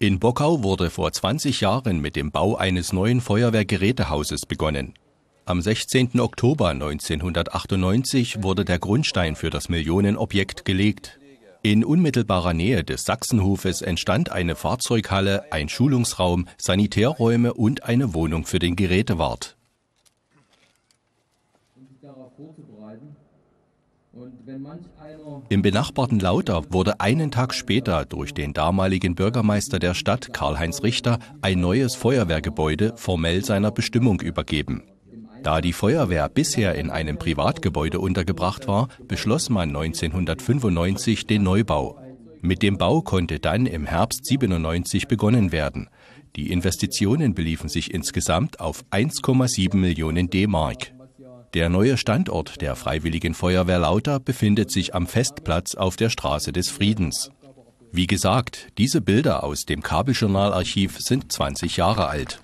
In Bockau wurde vor 20 Jahren mit dem Bau eines neuen Feuerwehrgerätehauses begonnen. Am 16. Oktober 1998 wurde der Grundstein für das Millionenobjekt gelegt. In unmittelbarer Nähe des Sachsenhofes entstand eine Fahrzeughalle, ein Schulungsraum, Sanitärräume und eine Wohnung für den Gerätewart. Um sich darauf vorzubereiten, im benachbarten Lauter wurde einen Tag später durch den damaligen Bürgermeister der Stadt, Karl-Heinz Richter, ein neues Feuerwehrgebäude formell seiner Bestimmung übergeben. Da die Feuerwehr bisher in einem Privatgebäude untergebracht war, beschloss man 1995 den Neubau. Mit dem Bau konnte dann im Herbst 97 begonnen werden. Die Investitionen beliefen sich insgesamt auf 1,7 Millionen D-Mark. Der neue Standort der Freiwilligen Feuerwehr Lauter befindet sich am Festplatz auf der Straße des Friedens. Wie gesagt, diese Bilder aus dem Kabeljournalarchiv sind 20 Jahre alt.